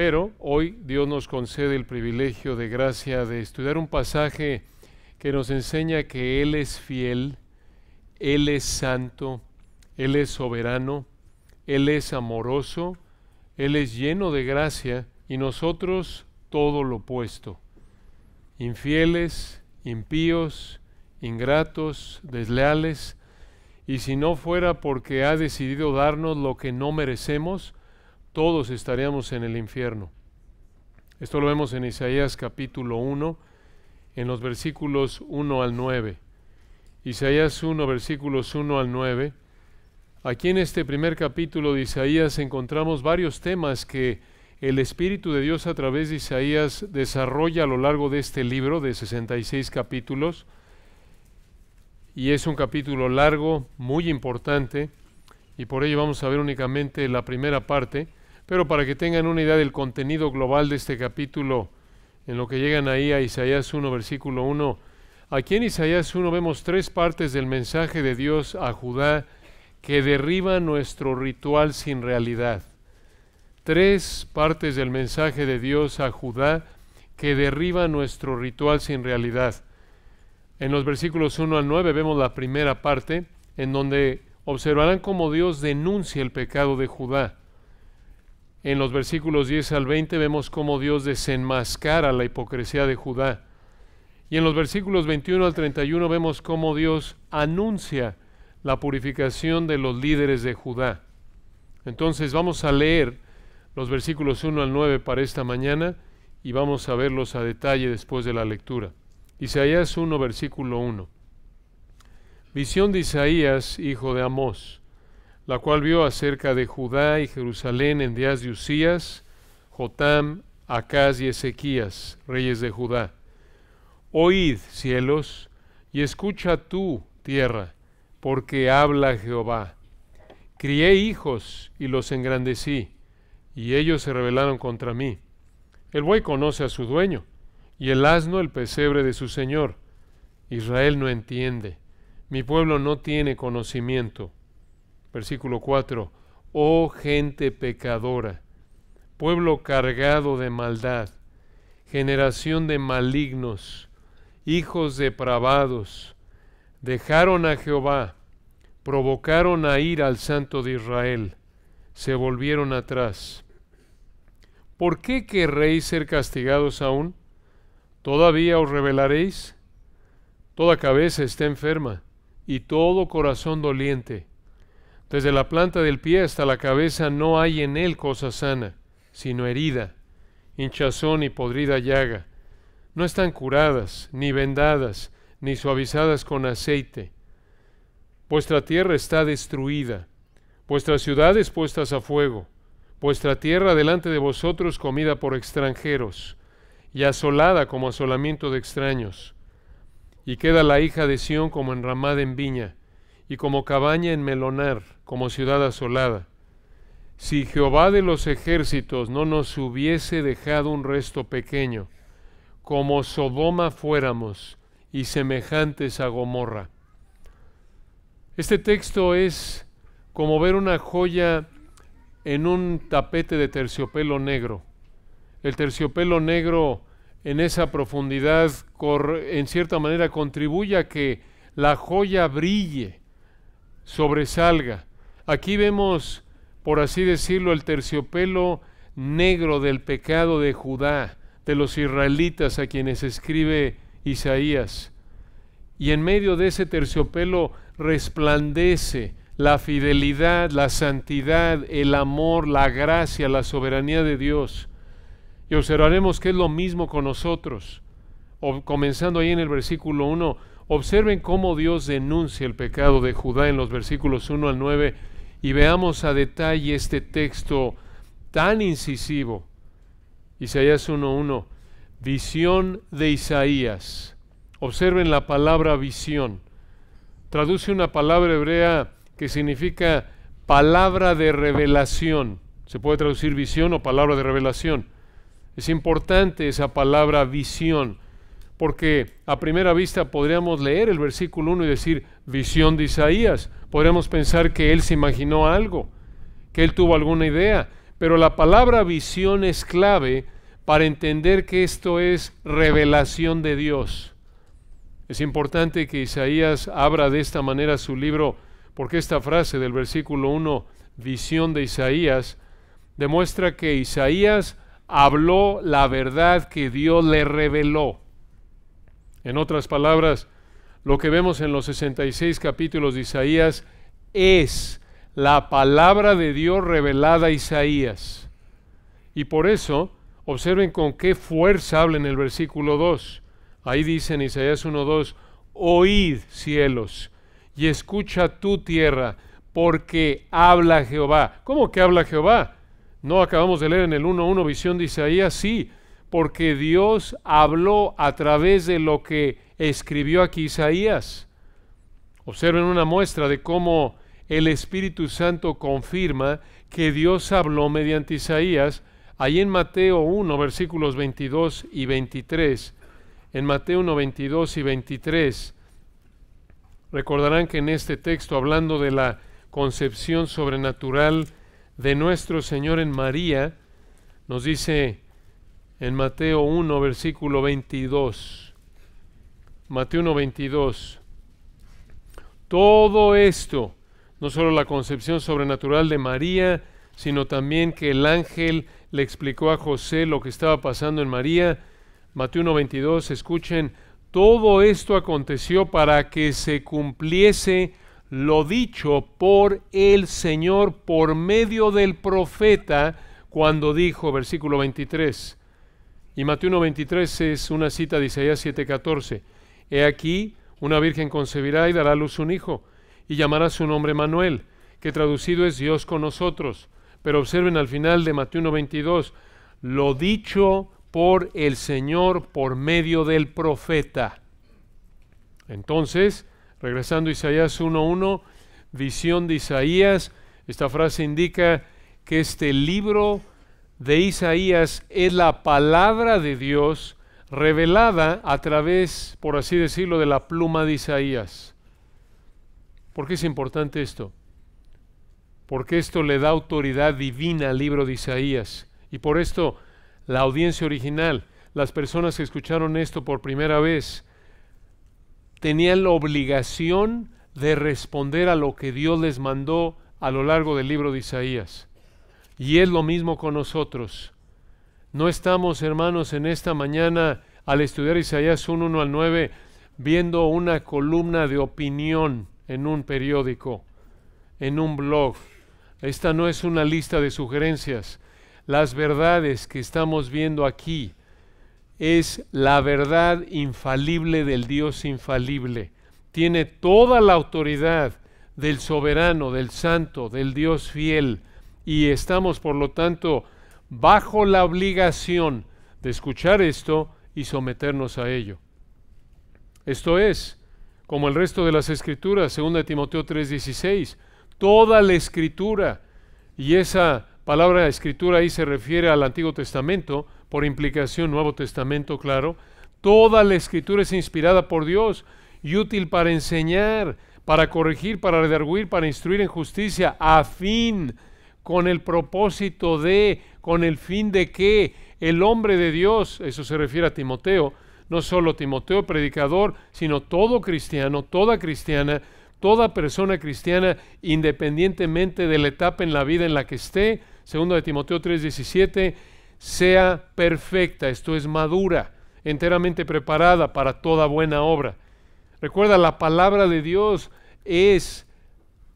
Pero hoy Dios nos concede el privilegio de gracia de estudiar un pasaje que nos enseña que Él es fiel, Él es santo, Él es soberano, Él es amoroso, Él es lleno de gracia y nosotros todo lo opuesto. Infieles, impíos, ingratos, desleales, y si no fuera porque ha decidido darnos lo que no merecemos, todos estaríamos en el infierno. Esto lo vemos en Isaías capítulo 1, en los versículos 1 al 9. Isaías 1, versículos 1 al 9. Aquí en este primer capítulo de Isaías encontramos varios temas que el Espíritu de Dios a través de Isaías desarrolla a lo largo de este libro de 66 capítulos. Y es un capítulo largo, muy importante, y por ello vamos a ver únicamente la primera parte. Pero para que tengan una idea del contenido global de este capítulo, en lo que llegan ahí a Isaías 1, versículo 1, aquí en Isaías 1 vemos tres partes del mensaje de Dios a Judá que derriba nuestro ritual sin realidad. Tres partes del mensaje de Dios a Judá que derriba nuestro ritual sin realidad. En los versículos 1 al 9 vemos la primera parte en donde observarán cómo Dios denuncia el pecado de Judá en los versículos 10 al 20 vemos cómo Dios desenmascara la hipocresía de Judá. Y en los versículos 21 al 31 vemos cómo Dios anuncia la purificación de los líderes de Judá. Entonces vamos a leer los versículos 1 al 9 para esta mañana y vamos a verlos a detalle después de la lectura. Isaías 1, versículo 1. Visión de Isaías, hijo de Amós la cual vio acerca de Judá y Jerusalén en días de Usías, Jotam, Acaz y Ezequías, reyes de Judá. Oíd, cielos, y escucha tú, tierra, porque habla Jehová. Crié hijos y los engrandecí, y ellos se rebelaron contra mí. El buey conoce a su dueño, y el asno el pesebre de su señor. Israel no entiende, mi pueblo no tiene conocimiento. Versículo 4. Oh gente pecadora, pueblo cargado de maldad, generación de malignos, hijos depravados, dejaron a Jehová, provocaron a ir al Santo de Israel, se volvieron atrás. ¿Por qué querréis ser castigados aún? ¿Todavía os rebelaréis? Toda cabeza está enferma y todo corazón doliente desde la planta del pie hasta la cabeza no hay en él cosa sana, sino herida, hinchazón y podrida llaga. No están curadas, ni vendadas, ni suavizadas con aceite. Vuestra tierra está destruida, vuestras ciudades puestas a fuego, vuestra tierra delante de vosotros comida por extranjeros, y asolada como asolamiento de extraños. Y queda la hija de Sión como enramada en viña, y como cabaña en melonar, como ciudad asolada. Si Jehová de los ejércitos no nos hubiese dejado un resto pequeño, como Sodoma fuéramos y semejantes a Gomorra. Este texto es como ver una joya en un tapete de terciopelo negro. El terciopelo negro en esa profundidad, en cierta manera, contribuye a que la joya brille sobresalga. Aquí vemos, por así decirlo, el terciopelo negro del pecado de Judá, de los israelitas a quienes escribe Isaías. Y en medio de ese terciopelo resplandece la fidelidad, la santidad, el amor, la gracia, la soberanía de Dios. Y observaremos que es lo mismo con nosotros. O, comenzando ahí en el versículo 1, Observen cómo Dios denuncia el pecado de Judá en los versículos 1 al 9 y veamos a detalle este texto tan incisivo. Isaías 1.1, visión de Isaías. Observen la palabra visión. Traduce una palabra hebrea que significa palabra de revelación. Se puede traducir visión o palabra de revelación. Es importante esa palabra visión porque a primera vista podríamos leer el versículo 1 y decir visión de Isaías. Podríamos pensar que él se imaginó algo, que él tuvo alguna idea, pero la palabra visión es clave para entender que esto es revelación de Dios. Es importante que Isaías abra de esta manera su libro, porque esta frase del versículo 1, visión de Isaías, demuestra que Isaías habló la verdad que Dios le reveló. En otras palabras, lo que vemos en los 66 capítulos de Isaías es la palabra de Dios revelada a Isaías. Y por eso, observen con qué fuerza habla en el versículo 2. Ahí dice en Isaías 1.2, oíd cielos y escucha tu tierra, porque habla Jehová. ¿Cómo que habla Jehová? No acabamos de leer en el 1.1 visión de Isaías, sí, porque Dios habló a través de lo que escribió aquí Isaías. Observen una muestra de cómo el Espíritu Santo confirma que Dios habló mediante Isaías, ahí en Mateo 1, versículos 22 y 23. En Mateo 1, 22 y 23, recordarán que en este texto, hablando de la concepción sobrenatural de nuestro Señor en María, nos dice en Mateo 1, versículo 22. Mateo 1, 22. Todo esto, no solo la concepción sobrenatural de María, sino también que el ángel le explicó a José lo que estaba pasando en María. Mateo 1, 22, escuchen, todo esto aconteció para que se cumpliese lo dicho por el Señor por medio del profeta cuando dijo, versículo 23, y Mateo 1.23 es una cita de Isaías 7.14. He aquí, una virgen concebirá y dará a luz un hijo, y llamará su nombre Manuel, que traducido es Dios con nosotros. Pero observen al final de Mateo 1.22, lo dicho por el Señor por medio del profeta. Entonces, regresando a Isaías 1.1, visión de Isaías, esta frase indica que este libro de Isaías es la palabra de Dios revelada a través, por así decirlo, de la pluma de Isaías. ¿Por qué es importante esto? Porque esto le da autoridad divina al libro de Isaías. Y por esto la audiencia original, las personas que escucharon esto por primera vez, tenían la obligación de responder a lo que Dios les mandó a lo largo del libro de Isaías. Y es lo mismo con nosotros. No estamos, hermanos, en esta mañana al estudiar Isaías 1, 1 al 9, viendo una columna de opinión en un periódico, en un blog. Esta no es una lista de sugerencias. Las verdades que estamos viendo aquí es la verdad infalible del Dios infalible. Tiene toda la autoridad del soberano, del santo, del Dios fiel y estamos, por lo tanto, bajo la obligación de escuchar esto y someternos a ello. Esto es, como el resto de las escrituras, 2 Timoteo 3:16, toda la escritura, y esa palabra escritura ahí se refiere al Antiguo Testamento, por implicación Nuevo Testamento, claro, toda la escritura es inspirada por Dios y útil para enseñar, para corregir, para redarguir, para instruir en justicia, a fin con el propósito de, con el fin de que el hombre de Dios, eso se refiere a Timoteo, no solo Timoteo predicador, sino todo cristiano, toda cristiana, toda persona cristiana, independientemente de la etapa en la vida en la que esté, segundo de Timoteo 3:17, sea perfecta, esto es madura, enteramente preparada para toda buena obra. Recuerda, la palabra de Dios es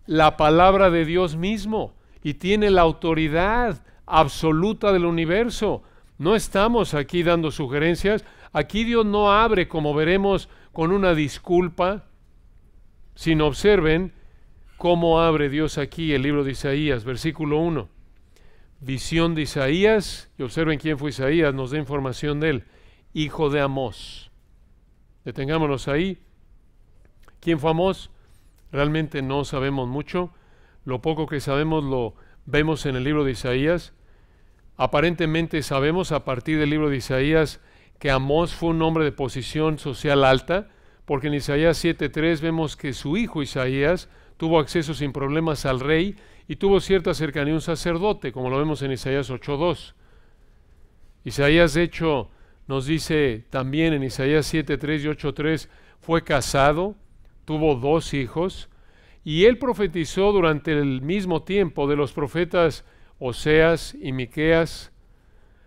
la palabra de Dios mismo y tiene la autoridad absoluta del universo. No estamos aquí dando sugerencias. Aquí Dios no abre, como veremos, con una disculpa, sino observen cómo abre Dios aquí el libro de Isaías, versículo 1. Visión de Isaías, y observen quién fue Isaías, nos da información de él, hijo de Amós. Detengámonos ahí. ¿Quién fue Amós? Realmente no sabemos mucho. Lo poco que sabemos lo vemos en el libro de Isaías. Aparentemente sabemos a partir del libro de Isaías que Amós fue un hombre de posición social alta, porque en Isaías 7.3 vemos que su hijo Isaías tuvo acceso sin problemas al rey y tuvo cierta cercanía a un sacerdote, como lo vemos en Isaías 8.2. Isaías, de hecho, nos dice también en Isaías 7.3 y 8.3, fue casado, tuvo dos hijos, y él profetizó durante el mismo tiempo de los profetas Oseas y Miqueas.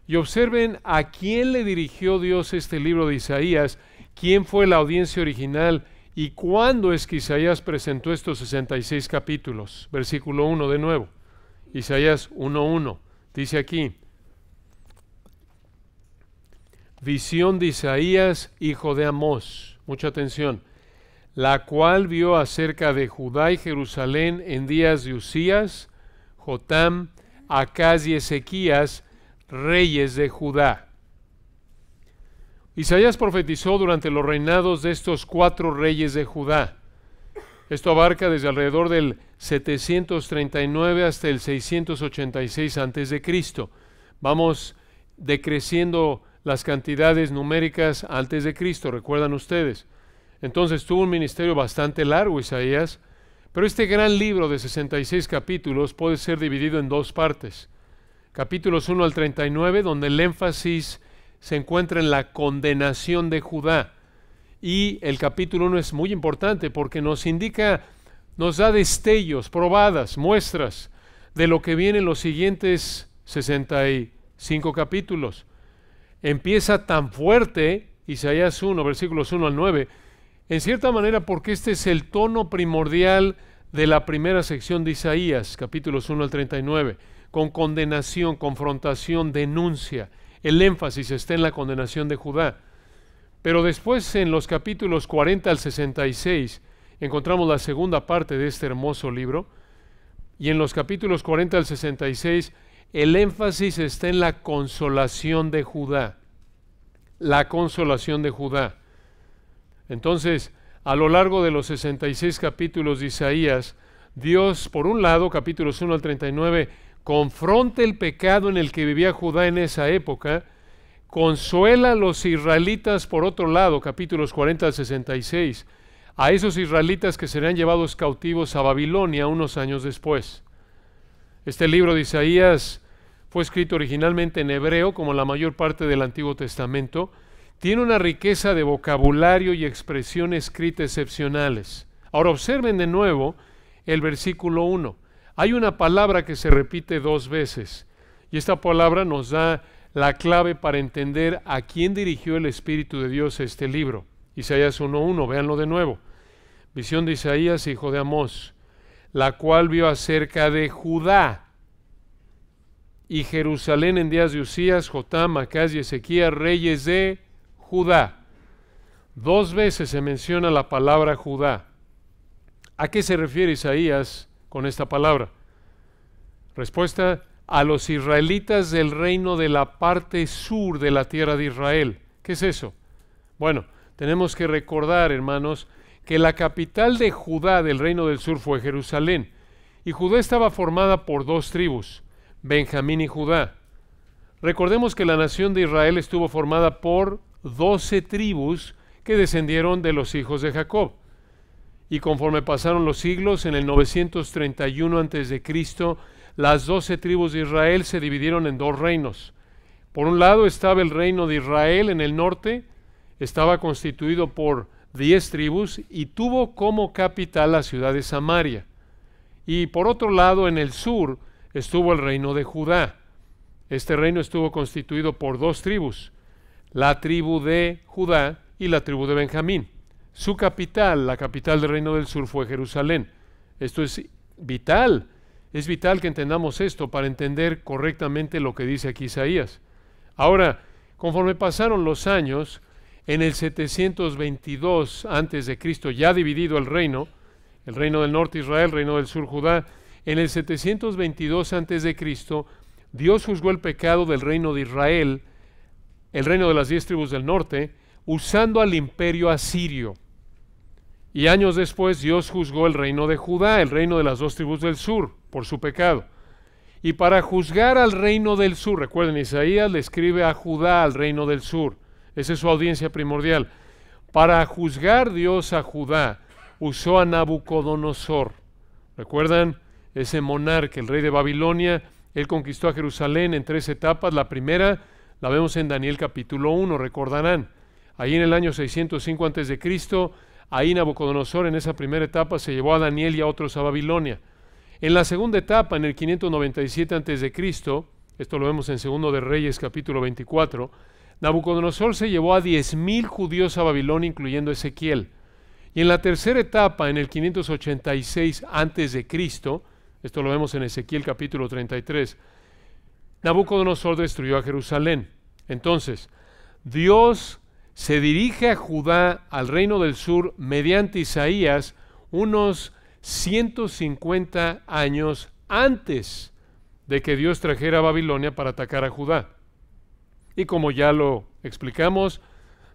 Y observen a quién le dirigió Dios este libro de Isaías, quién fue la audiencia original y cuándo es que Isaías presentó estos 66 capítulos. Versículo 1 de nuevo. Isaías 1.1. Dice aquí, visión de Isaías, hijo de Amós. Mucha atención la cual vio acerca de Judá y Jerusalén en días de Usías, Jotam, Acaz y Ezequías, reyes de Judá. Isaías profetizó durante los reinados de estos cuatro reyes de Judá. Esto abarca desde alrededor del 739 hasta el 686 a.C. Vamos decreciendo las cantidades numéricas antes de Cristo, recuerdan ustedes. Entonces tuvo un ministerio bastante largo Isaías, pero este gran libro de 66 capítulos puede ser dividido en dos partes. Capítulos 1 al 39, donde el énfasis se encuentra en la condenación de Judá. Y el capítulo 1 es muy importante porque nos indica, nos da destellos, probadas, muestras de lo que viene en los siguientes 65 capítulos. Empieza tan fuerte, Isaías 1, versículos 1 al 9, en cierta manera, porque este es el tono primordial de la primera sección de Isaías, capítulos 1 al 39, con condenación, confrontación, denuncia. El énfasis está en la condenación de Judá. Pero después, en los capítulos 40 al 66, encontramos la segunda parte de este hermoso libro. Y en los capítulos 40 al 66, el énfasis está en la consolación de Judá. La consolación de Judá. Entonces, a lo largo de los 66 capítulos de Isaías, Dios, por un lado, capítulos 1 al 39, confronta el pecado en el que vivía Judá en esa época, consuela a los israelitas, por otro lado, capítulos 40 al 66, a esos israelitas que serán llevados cautivos a Babilonia unos años después. Este libro de Isaías fue escrito originalmente en hebreo, como la mayor parte del Antiguo Testamento, tiene una riqueza de vocabulario y expresión escrita excepcionales. Ahora observen de nuevo el versículo 1. Hay una palabra que se repite dos veces y esta palabra nos da la clave para entender a quién dirigió el Espíritu de Dios este libro. Isaías 1.1, véanlo de nuevo. Visión de Isaías, hijo de Amós, la cual vio acerca de Judá y Jerusalén en días de Usías, Jotam, Acaz y Ezequías, reyes de Judá. Dos veces se menciona la palabra Judá. ¿A qué se refiere Isaías con esta palabra? Respuesta, a los israelitas del reino de la parte sur de la tierra de Israel. ¿Qué es eso? Bueno, tenemos que recordar, hermanos, que la capital de Judá del reino del sur fue Jerusalén, y Judá estaba formada por dos tribus, Benjamín y Judá. Recordemos que la nación de Israel estuvo formada por doce tribus que descendieron de los hijos de Jacob. Y conforme pasaron los siglos, en el 931 a.C., las doce tribus de Israel se dividieron en dos reinos. Por un lado estaba el reino de Israel en el norte, estaba constituido por diez tribus y tuvo como capital la ciudad de Samaria. Y por otro lado, en el sur estuvo el reino de Judá. Este reino estuvo constituido por dos tribus, la tribu de Judá y la tribu de Benjamín. Su capital, la capital del reino del sur, fue Jerusalén. Esto es vital. Es vital que entendamos esto para entender correctamente lo que dice aquí Isaías. Ahora, conforme pasaron los años, en el 722 antes de Cristo, ya dividido el reino, el reino del norte Israel, el reino del sur Judá, en el 722 antes de Cristo, Dios juzgó el pecado del reino de Israel el reino de las diez tribus del norte, usando al imperio asirio. Y años después Dios juzgó el reino de Judá, el reino de las dos tribus del sur, por su pecado. Y para juzgar al reino del sur, recuerden, Isaías le escribe a Judá, al reino del sur. Esa es su audiencia primordial. Para juzgar Dios a Judá, usó a Nabucodonosor. ¿Recuerdan? Ese monarca, el rey de Babilonia, él conquistó a Jerusalén en tres etapas. La primera, la vemos en Daniel capítulo 1, recordarán. Ahí en el año 605 a.C., ahí Nabucodonosor en esa primera etapa se llevó a Daniel y a otros a Babilonia. En la segunda etapa, en el 597 a.C., esto lo vemos en Segundo de Reyes capítulo 24, Nabucodonosor se llevó a 10.000 judíos a Babilonia, incluyendo Ezequiel. Y en la tercera etapa, en el 586 a.C., esto lo vemos en Ezequiel capítulo 33, Nabucodonosor destruyó a Jerusalén. Entonces, Dios se dirige a Judá, al reino del sur, mediante Isaías, unos 150 años antes de que Dios trajera a Babilonia para atacar a Judá. Y como ya lo explicamos,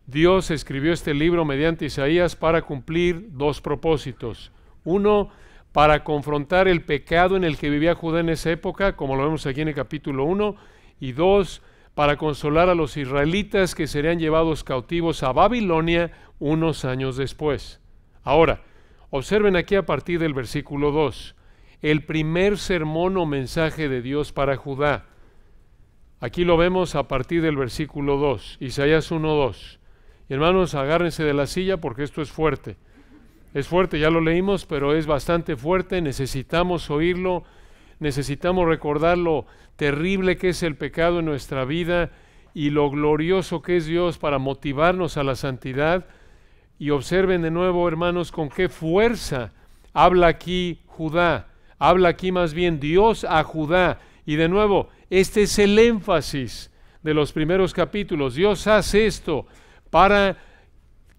Dios escribió este libro mediante Isaías para cumplir dos propósitos. Uno, para confrontar el pecado en el que vivía Judá en esa época, como lo vemos aquí en el capítulo 1, y 2, para consolar a los israelitas que serían llevados cautivos a Babilonia unos años después. Ahora, observen aquí a partir del versículo 2, el primer sermón o mensaje de Dios para Judá. Aquí lo vemos a partir del versículo 2, Isaías 1.2. Hermanos, agárrense de la silla porque esto es fuerte. Es fuerte, ya lo leímos, pero es bastante fuerte, necesitamos oírlo, necesitamos recordar lo terrible que es el pecado en nuestra vida y lo glorioso que es Dios para motivarnos a la santidad. Y observen de nuevo, hermanos, con qué fuerza habla aquí Judá, habla aquí más bien Dios a Judá. Y de nuevo, este es el énfasis de los primeros capítulos. Dios hace esto para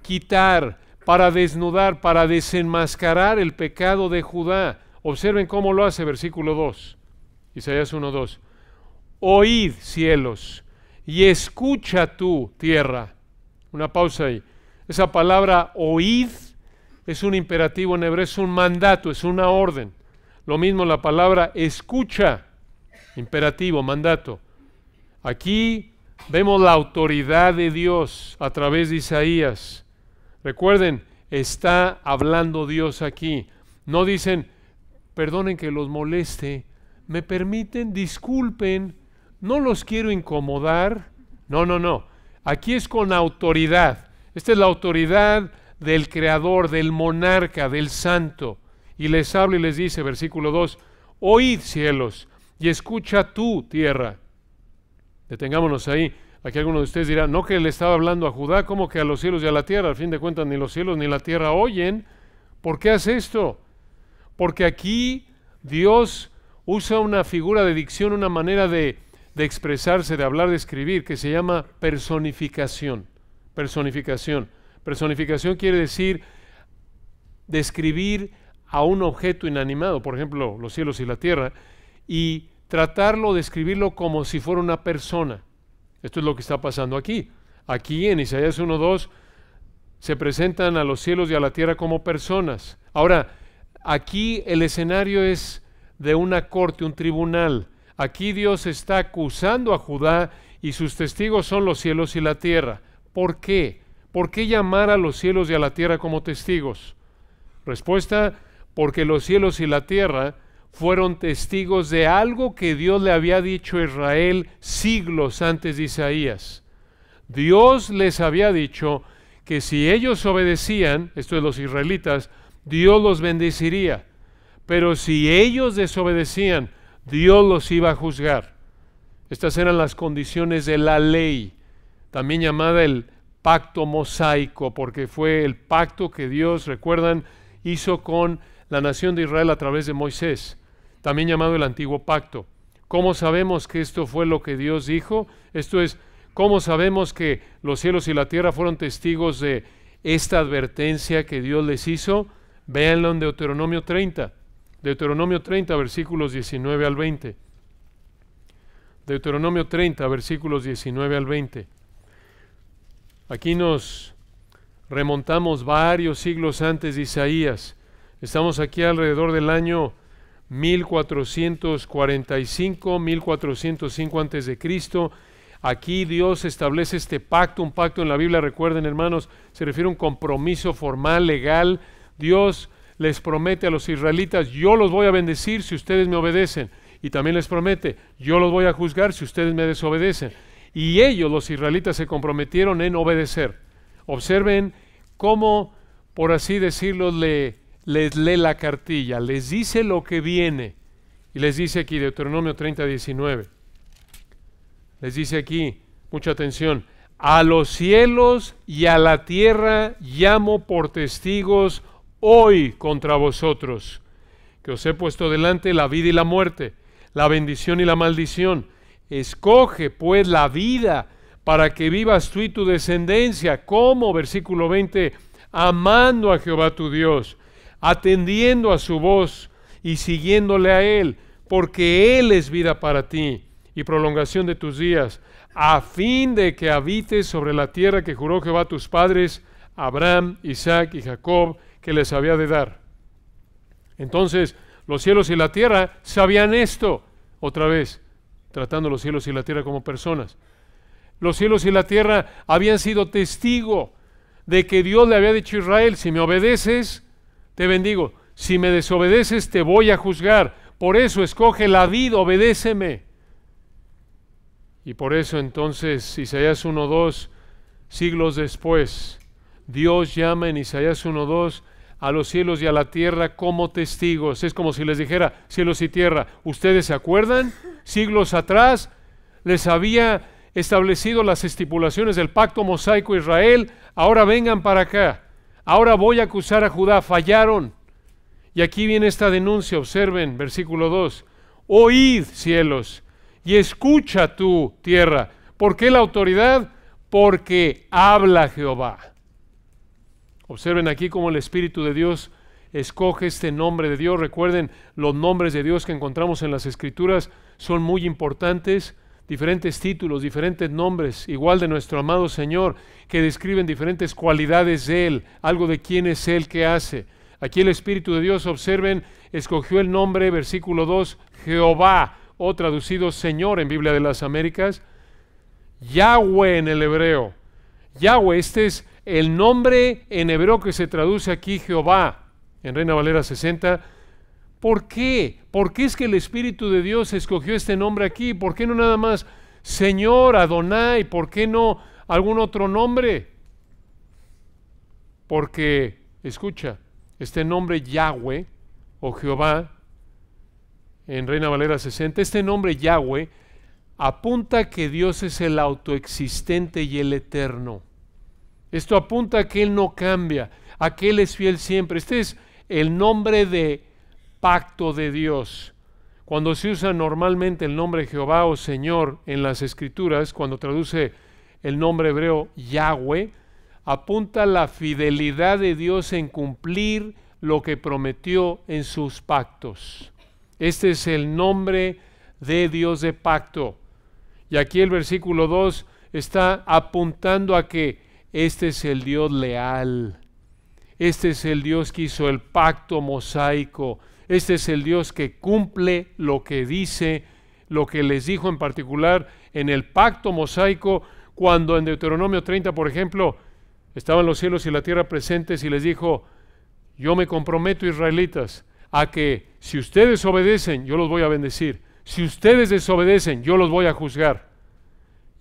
quitar, para desnudar, para desenmascarar el pecado de Judá. Observen cómo lo hace, versículo 2, Isaías 1, 2. Oíd cielos y escucha tú tierra. Una pausa ahí. Esa palabra oíd es un imperativo en hebreo, es un mandato, es una orden. Lo mismo la palabra escucha, imperativo, mandato. Aquí vemos la autoridad de Dios a través de Isaías Recuerden, está hablando Dios aquí. No dicen, perdonen que los moleste, me permiten, disculpen, no los quiero incomodar. No, no, no. Aquí es con autoridad. Esta es la autoridad del Creador, del monarca, del santo. Y les habla y les dice, versículo 2, oíd cielos y escucha tú tierra. Detengámonos ahí. Aquí alguno de ustedes dirá, no que le estaba hablando a Judá, como que a los cielos y a la tierra. Al fin de cuentas, ni los cielos ni la tierra oyen. ¿Por qué hace esto? Porque aquí Dios usa una figura de dicción, una manera de, de expresarse, de hablar, de escribir, que se llama personificación. Personificación. Personificación quiere decir describir a un objeto inanimado, por ejemplo, los cielos y la tierra, y tratarlo, describirlo como si fuera una persona. Esto es lo que está pasando aquí. Aquí en Isaías 1.2 se presentan a los cielos y a la tierra como personas. Ahora, aquí el escenario es de una corte, un tribunal. Aquí Dios está acusando a Judá y sus testigos son los cielos y la tierra. ¿Por qué? ¿Por qué llamar a los cielos y a la tierra como testigos? Respuesta, porque los cielos y la tierra fueron testigos de algo que Dios le había dicho a Israel siglos antes de Isaías. Dios les había dicho que si ellos obedecían, esto es los israelitas, Dios los bendeciría. Pero si ellos desobedecían, Dios los iba a juzgar. Estas eran las condiciones de la ley, también llamada el pacto mosaico, porque fue el pacto que Dios, recuerdan, hizo con la nación de Israel a través de Moisés también llamado el antiguo pacto. ¿Cómo sabemos que esto fue lo que Dios dijo? Esto es, ¿cómo sabemos que los cielos y la tierra fueron testigos de esta advertencia que Dios les hizo? Véanlo en Deuteronomio 30, Deuteronomio 30, versículos 19 al 20. Deuteronomio 30, versículos 19 al 20. Aquí nos remontamos varios siglos antes de Isaías. Estamos aquí alrededor del año 1445, 1405 antes de Cristo. Aquí Dios establece este pacto, un pacto en la Biblia, recuerden hermanos, se refiere a un compromiso formal, legal. Dios les promete a los israelitas, yo los voy a bendecir si ustedes me obedecen. Y también les promete, yo los voy a juzgar si ustedes me desobedecen. Y ellos, los israelitas, se comprometieron en obedecer. Observen cómo, por así decirlo, le les lee la cartilla, les dice lo que viene. Y les dice aquí, Deuteronomio 30, 19. Les dice aquí, mucha atención, a los cielos y a la tierra llamo por testigos hoy contra vosotros, que os he puesto delante la vida y la muerte, la bendición y la maldición. Escoge pues la vida para que vivas tú y tu descendencia. como Versículo 20. Amando a Jehová tu Dios atendiendo a su voz y siguiéndole a Él, porque Él es vida para ti y prolongación de tus días, a fin de que habites sobre la tierra que juró Jehová a tus padres, Abraham, Isaac y Jacob, que les había de dar. Entonces, los cielos y la tierra sabían esto, otra vez, tratando los cielos y la tierra como personas. Los cielos y la tierra habían sido testigo de que Dios le había dicho a Israel, si me obedeces, te bendigo. Si me desobedeces, te voy a juzgar. Por eso escoge la vida, obedéceme. Y por eso entonces, Isaías 1.2, siglos después, Dios llama en Isaías 1.2 a los cielos y a la tierra como testigos. Es como si les dijera, cielos y tierra, ¿ustedes se acuerdan? Siglos atrás les había establecido las estipulaciones del pacto mosaico Israel, ahora vengan para acá. Ahora voy a acusar a Judá, fallaron. Y aquí viene esta denuncia, observen, versículo 2. Oíd, cielos, y escucha tu tierra. ¿Por qué la autoridad? Porque habla Jehová. Observen aquí cómo el Espíritu de Dios escoge este nombre de Dios. Recuerden, los nombres de Dios que encontramos en las Escrituras son muy importantes diferentes títulos, diferentes nombres, igual de nuestro amado Señor, que describen diferentes cualidades de Él, algo de quién es Él que hace. Aquí el Espíritu de Dios, observen, escogió el nombre, versículo 2, Jehová, o traducido Señor en Biblia de las Américas, Yahweh en el hebreo. Yahweh, este es el nombre en hebreo que se traduce aquí Jehová, en Reina Valera 60, ¿Por qué? ¿Por qué es que el Espíritu de Dios escogió este nombre aquí? ¿Por qué no nada más Señor, Adonai? ¿Por qué no algún otro nombre? Porque, escucha, este nombre Yahweh o Jehová, en Reina Valera 60, este nombre Yahweh apunta que Dios es el autoexistente y el eterno. Esto apunta a que Él no cambia, a que Él es fiel siempre. Este es el nombre de pacto de Dios. Cuando se usa normalmente el nombre Jehová o Señor en las escrituras, cuando traduce el nombre hebreo Yahweh, apunta la fidelidad de Dios en cumplir lo que prometió en sus pactos. Este es el nombre de Dios de pacto. Y aquí el versículo 2 está apuntando a que este es el Dios leal. Este es el Dios que hizo el pacto mosaico. Este es el Dios que cumple lo que dice, lo que les dijo en particular en el pacto mosaico, cuando en Deuteronomio 30, por ejemplo, estaban los cielos y la tierra presentes y les dijo, yo me comprometo, israelitas, a que si ustedes obedecen, yo los voy a bendecir. Si ustedes desobedecen, yo los voy a juzgar.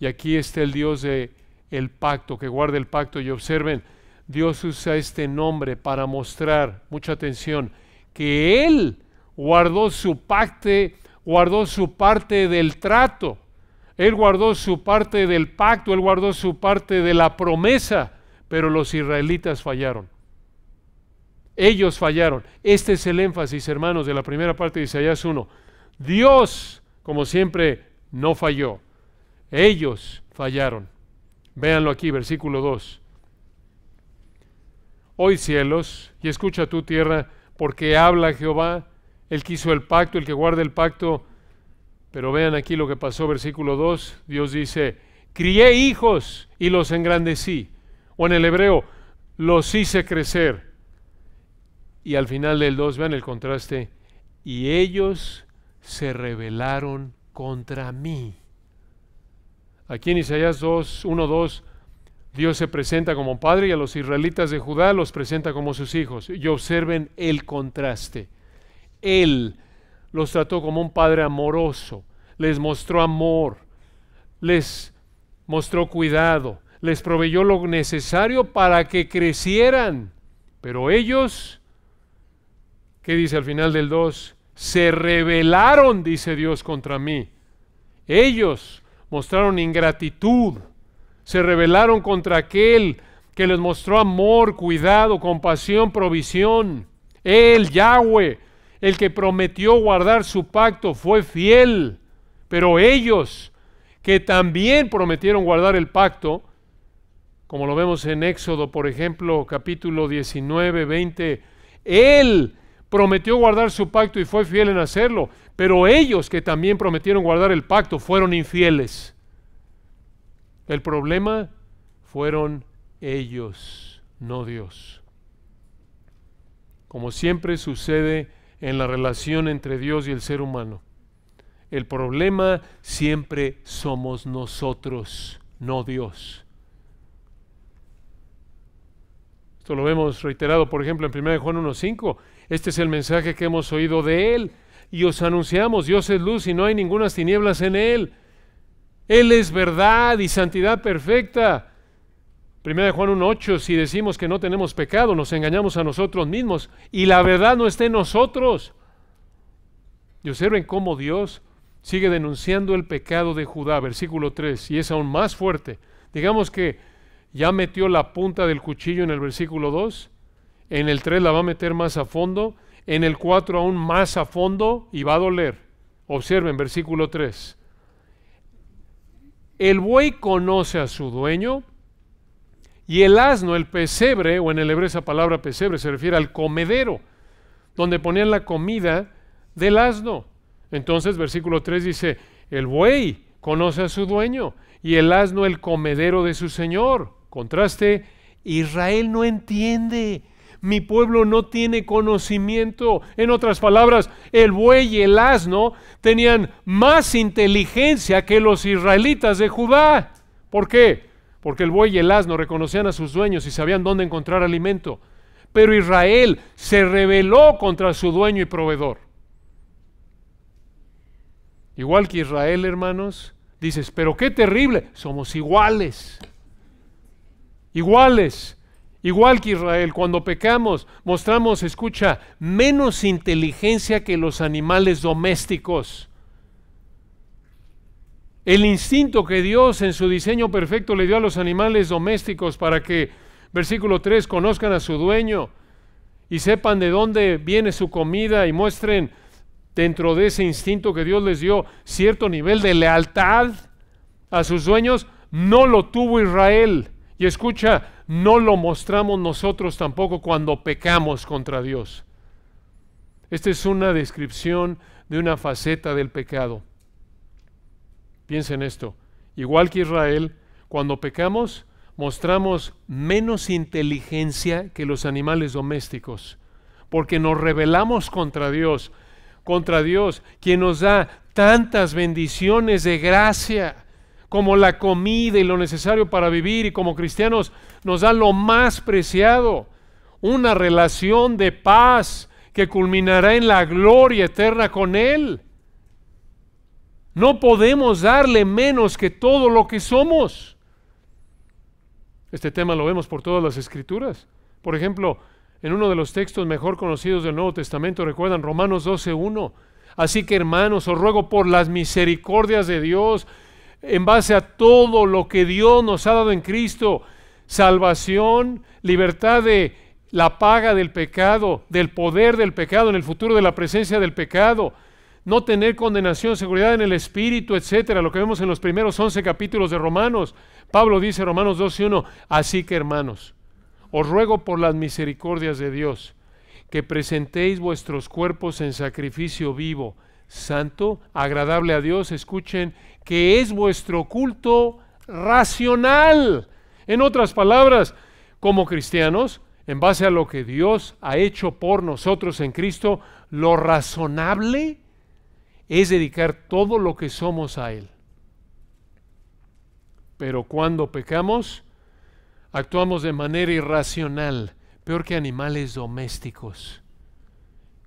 Y aquí está el Dios de el pacto, que guarda el pacto y observen, Dios usa este nombre para mostrar, mucha atención, que él guardó su pacte, guardó su parte del trato, él guardó su parte del pacto, él guardó su parte de la promesa, pero los israelitas fallaron. Ellos fallaron. Este es el énfasis, hermanos, de la primera parte de Isaías 1. Dios, como siempre, no falló. Ellos fallaron. Véanlo aquí, versículo 2. Hoy cielos, y escucha tu tierra, porque habla Jehová, el que hizo el pacto, el que guarda el pacto. Pero vean aquí lo que pasó, versículo 2, Dios dice, crié hijos y los engrandecí. O en el hebreo, los hice crecer. Y al final del 2, vean el contraste, y ellos se rebelaron contra mí. Aquí en Isaías 2, 1, 2, Dios se presenta como padre y a los israelitas de Judá los presenta como sus hijos. Y observen el contraste. Él los trató como un padre amoroso, les mostró amor, les mostró cuidado, les proveyó lo necesario para que crecieran. Pero ellos, ¿qué dice al final del 2? Se rebelaron, dice Dios, contra mí. Ellos mostraron ingratitud se rebelaron contra aquel que les mostró amor, cuidado, compasión, provisión. Él, Yahweh, el que prometió guardar su pacto, fue fiel. Pero ellos, que también prometieron guardar el pacto, como lo vemos en Éxodo, por ejemplo, capítulo 19, 20, Él prometió guardar su pacto y fue fiel en hacerlo, pero ellos que también prometieron guardar el pacto fueron infieles. El problema fueron ellos, no Dios. Como siempre sucede en la relación entre Dios y el ser humano. El problema siempre somos nosotros, no Dios. Esto lo vemos reiterado, por ejemplo, en 1 Juan 1.5. Este es el mensaje que hemos oído de Él y os anunciamos, Dios es luz y no hay ninguna tinieblas en Él. Él es verdad y santidad perfecta. Primera de Juan 1.8, si decimos que no tenemos pecado, nos engañamos a nosotros mismos y la verdad no está en nosotros. Y observen cómo Dios sigue denunciando el pecado de Judá, versículo 3, y es aún más fuerte. Digamos que ya metió la punta del cuchillo en el versículo 2, en el 3 la va a meter más a fondo, en el 4 aún más a fondo y va a doler. Observen versículo 3. El buey conoce a su dueño y el asno, el pesebre, o en el hebreo esa palabra pesebre se refiere al comedero, donde ponían la comida del asno. Entonces, versículo 3 dice, el buey conoce a su dueño y el asno el comedero de su señor. Contraste, Israel no entiende mi pueblo no tiene conocimiento. En otras palabras, el buey y el asno tenían más inteligencia que los israelitas de Judá. ¿Por qué? Porque el buey y el asno reconocían a sus dueños y sabían dónde encontrar alimento. Pero Israel se rebeló contra su dueño y proveedor. Igual que Israel, hermanos, dices, pero qué terrible, somos iguales. Iguales. Igual que Israel, cuando pecamos, mostramos, escucha, menos inteligencia que los animales domésticos. El instinto que Dios en su diseño perfecto le dio a los animales domésticos para que, versículo 3, conozcan a su dueño y sepan de dónde viene su comida y muestren dentro de ese instinto que Dios les dio cierto nivel de lealtad a sus dueños, no lo tuvo Israel. Y escucha, no lo mostramos nosotros tampoco cuando pecamos contra Dios. Esta es una descripción de una faceta del pecado. Piensen esto. Igual que Israel, cuando pecamos, mostramos menos inteligencia que los animales domésticos, porque nos rebelamos contra Dios, contra Dios, quien nos da tantas bendiciones de gracia, como la comida y lo necesario para vivir y como cristianos nos da lo más preciado, una relación de paz que culminará en la gloria eterna con Él. No podemos darle menos que todo lo que somos. Este tema lo vemos por todas las escrituras. Por ejemplo, en uno de los textos mejor conocidos del Nuevo Testamento, recuerdan Romanos 12.1. Así que hermanos, os ruego por las misericordias de Dios en base a todo lo que Dios nos ha dado en Cristo, salvación, libertad de la paga del pecado, del poder del pecado, en el futuro de la presencia del pecado, no tener condenación, seguridad en el espíritu, etcétera, lo que vemos en los primeros 11 capítulos de Romanos. Pablo dice Romanos 21 así que hermanos, os ruego por las misericordias de Dios que presentéis vuestros cuerpos en sacrificio vivo, santo, agradable a Dios, escuchen, que es vuestro culto racional. En otras palabras, como cristianos, en base a lo que Dios ha hecho por nosotros en Cristo, lo razonable es dedicar todo lo que somos a Él. Pero cuando pecamos, actuamos de manera irracional, peor que animales domésticos,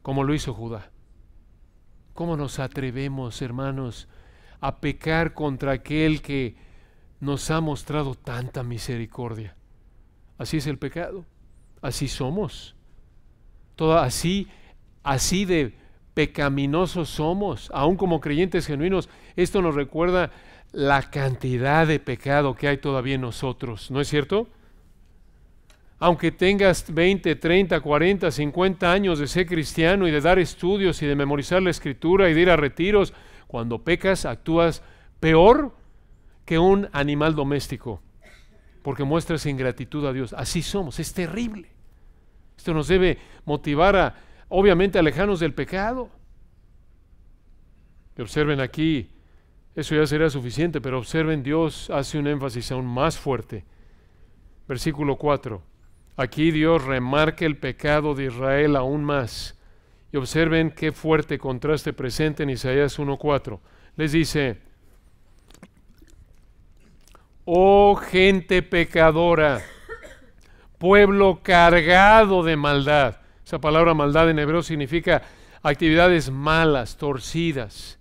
como lo hizo Judá. ¿Cómo nos atrevemos, hermanos, a pecar contra aquel que nos ha mostrado tanta misericordia. Así es el pecado, así somos. así, así de pecaminosos somos, aún como creyentes genuinos. Esto nos recuerda la cantidad de pecado que hay todavía en nosotros, ¿no es cierto? Aunque tengas 20, 30, 40, 50 años de ser cristiano y de dar estudios y de memorizar la escritura y de ir a retiros, cuando pecas actúas peor que un animal doméstico, porque muestras ingratitud a Dios. Así somos, es terrible. Esto nos debe motivar a, obviamente, alejarnos del pecado. Y observen aquí, eso ya sería suficiente, pero observen, Dios hace un énfasis aún más fuerte. Versículo 4. Aquí Dios remarca el pecado de Israel aún más. Y observen qué fuerte contraste presente en Isaías 1.4. Les dice, oh gente pecadora, pueblo cargado de maldad. Esa palabra maldad en hebreo significa actividades malas, torcidas.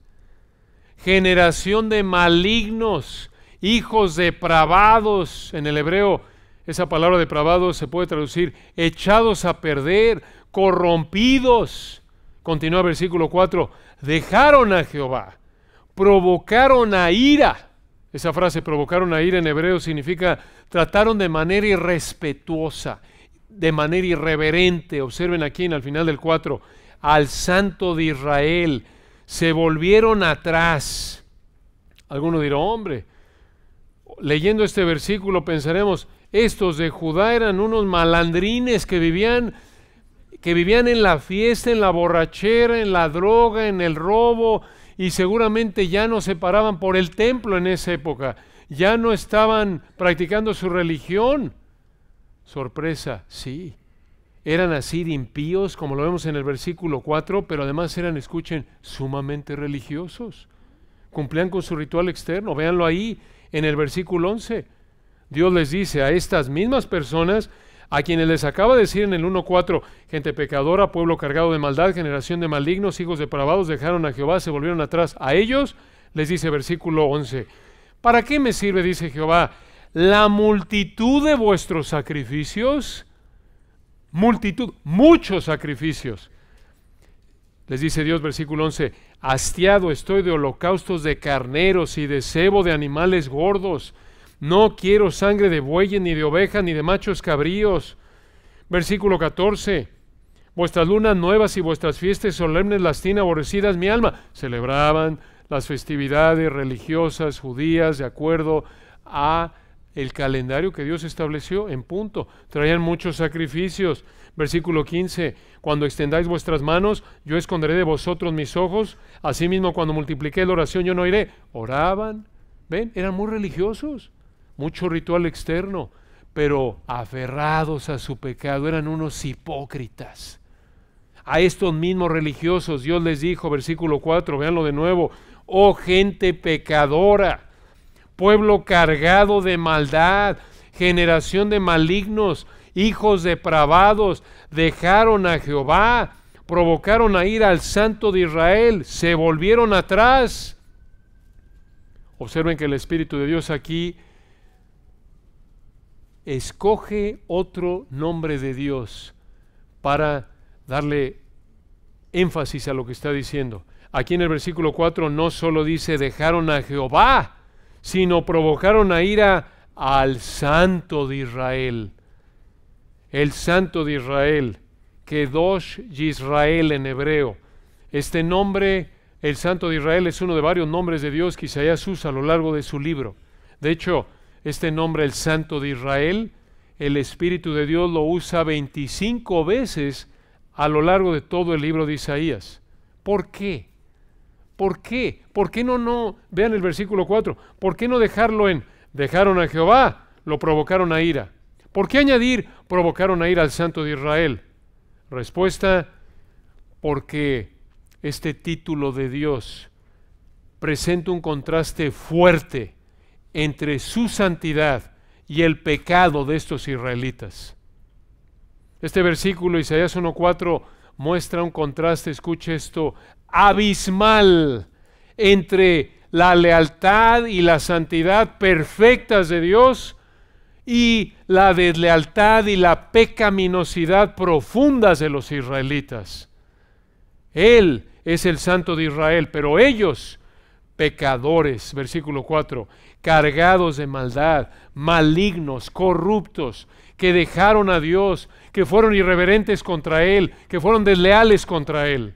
Generación de malignos, hijos depravados. En el hebreo, esa palabra depravados se puede traducir echados a perder, corrompidos. Continúa versículo 4, dejaron a Jehová, provocaron a ira. Esa frase provocaron a ira en hebreo significa trataron de manera irrespetuosa, de manera irreverente. Observen aquí en el final del 4, al santo de Israel, se volvieron atrás. Alguno dirá, hombre, leyendo este versículo pensaremos, estos de Judá eran unos malandrines que vivían que vivían en la fiesta, en la borrachera, en la droga, en el robo, y seguramente ya no se paraban por el templo en esa época, ya no estaban practicando su religión. Sorpresa, sí. Eran así impíos, como lo vemos en el versículo 4, pero además eran, escuchen, sumamente religiosos. Cumplían con su ritual externo. Véanlo ahí en el versículo 11. Dios les dice a estas mismas personas a quienes les acaba de decir en el 1.4, gente pecadora, pueblo cargado de maldad, generación de malignos, hijos depravados, dejaron a Jehová, se volvieron atrás a ellos, les dice versículo 11, ¿para qué me sirve, dice Jehová, la multitud de vuestros sacrificios? Multitud, muchos sacrificios. Les dice Dios, versículo 11, hastiado estoy de holocaustos de carneros y de cebo de animales gordos no quiero sangre de bueyes, ni de ovejas, ni de machos cabríos. Versículo 14. Vuestras lunas nuevas y vuestras fiestas solemnes las tiene aborrecidas mi alma. Celebraban las festividades religiosas judías de acuerdo a el calendario que Dios estableció en punto. Traían muchos sacrificios. Versículo 15, cuando extendáis vuestras manos, yo esconderé de vosotros mis ojos. Asimismo, cuando multipliqué la oración, yo no iré. Oraban, ven, eran muy religiosos mucho ritual externo, pero aferrados a su pecado, eran unos hipócritas. A estos mismos religiosos Dios les dijo, versículo 4, veanlo de nuevo, oh gente pecadora, pueblo cargado de maldad, generación de malignos, hijos depravados, dejaron a Jehová, provocaron a ir al santo de Israel, se volvieron atrás. Observen que el Espíritu de Dios aquí escoge otro nombre de Dios para darle énfasis a lo que está diciendo. Aquí en el versículo 4 no solo dice dejaron a Jehová, sino provocaron a ira al santo de Israel. El santo de Israel, Kedosh Yisrael en hebreo. Este nombre, el santo de Israel, es uno de varios nombres de Dios que Isaías usa a lo largo de su libro. De hecho, este nombre el Santo de Israel, el Espíritu de Dios lo usa 25 veces a lo largo de todo el libro de Isaías. ¿Por qué? ¿Por qué? ¿Por qué no, no, vean el versículo 4, ¿por qué no dejarlo en, dejaron a Jehová, lo provocaron a ira? ¿Por qué añadir, provocaron a ira al Santo de Israel? Respuesta, porque este título de Dios presenta un contraste fuerte entre su santidad y el pecado de estos israelitas. Este versículo, Isaías 1.4, muestra un contraste, escuche esto, abismal entre la lealtad y la santidad perfectas de Dios y la deslealtad y la pecaminosidad profundas de los israelitas. Él es el santo de Israel, pero ellos, pecadores, versículo 4, cargados de maldad, malignos, corruptos, que dejaron a Dios, que fueron irreverentes contra Él, que fueron desleales contra Él.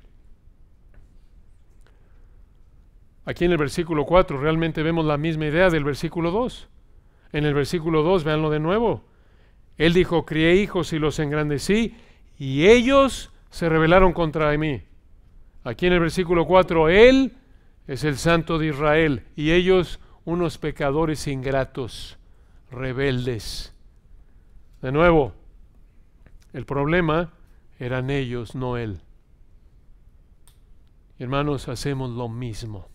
Aquí en el versículo 4 realmente vemos la misma idea del versículo 2. En el versículo 2, véanlo de nuevo. Él dijo, crié hijos y los engrandecí, y ellos se rebelaron contra mí. Aquí en el versículo 4, Él es el santo de Israel, y ellos unos pecadores ingratos, rebeldes. De nuevo, el problema eran ellos, no él. Hermanos, hacemos lo mismo.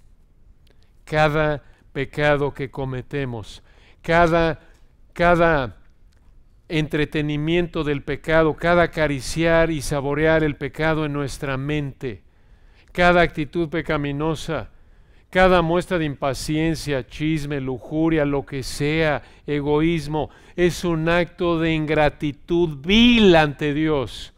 Cada pecado que cometemos, cada, cada entretenimiento del pecado, cada acariciar y saborear el pecado en nuestra mente, cada actitud pecaminosa, cada muestra de impaciencia, chisme, lujuria, lo que sea, egoísmo, es un acto de ingratitud vil ante Dios.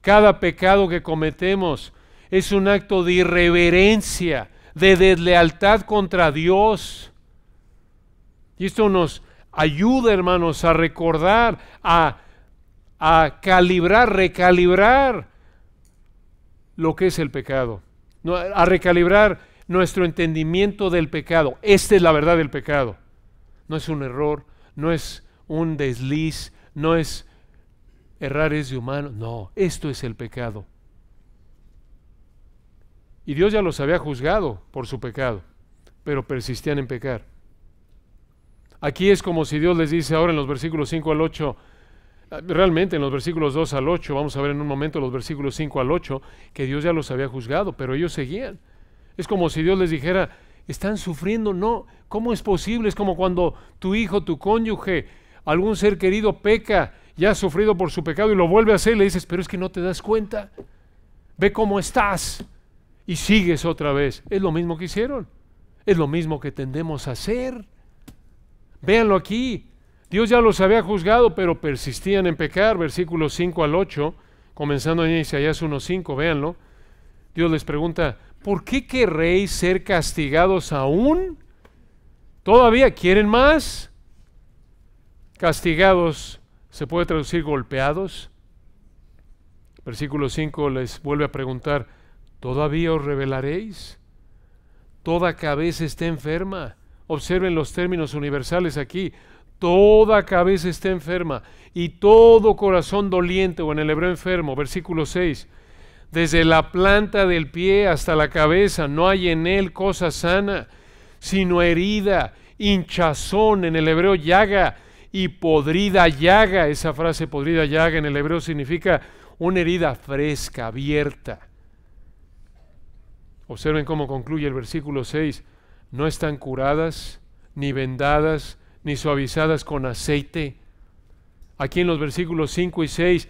Cada pecado que cometemos es un acto de irreverencia, de deslealtad contra Dios. Y esto nos ayuda, hermanos, a recordar, a, calibrar, recalibrar lo que es el pecado. a recalibrar nuestro entendimiento del pecado. Esta es la verdad del pecado. No es un error, no es un desliz, no es errar es de humano. No, esto es el pecado. Y Dios ya los había juzgado por su pecado, pero persistían en pecar. Aquí es como si Dios les dice ahora en los versículos 5 al 8, ah, realmente en los versículos 2 al 8, vamos a ver en un momento los versículos 5 al 8, que Dios ya los había juzgado, pero ellos seguían. Es como si Dios les dijera, están sufriendo, no, ¿cómo es posible? Es como cuando tu hijo, tu cónyuge, algún ser querido peca, ya ha sufrido por su pecado y lo vuelve a hacer, le dices, pero es que no te das cuenta, ve cómo estás y sigues otra vez. Es lo mismo que hicieron, es lo mismo que tendemos a hacer. Véanlo aquí, Dios ya los había juzgado, pero persistían en pecar, versículos 5 al 8, comenzando en Isaías 1.5, véanlo. Dios les pregunta, ¿por qué querréis ser castigados aún? ¿Todavía quieren más? Castigados se puede traducir golpeados. Versículo 5 les vuelve a preguntar, ¿todavía os revelaréis? Toda cabeza está enferma. Observen los términos universales aquí. Toda cabeza está enferma y todo corazón doliente o en el hebreo enfermo. Versículo 6 desde la planta del pie hasta la cabeza, no hay en él cosa sana, sino herida, hinchazón en el hebreo llaga y podrida llaga. Esa frase podrida llaga en el hebreo significa una herida fresca, abierta. Observen cómo concluye el versículo 6. No están curadas, ni vendadas, ni suavizadas con aceite. Aquí en los versículos 5 y 6,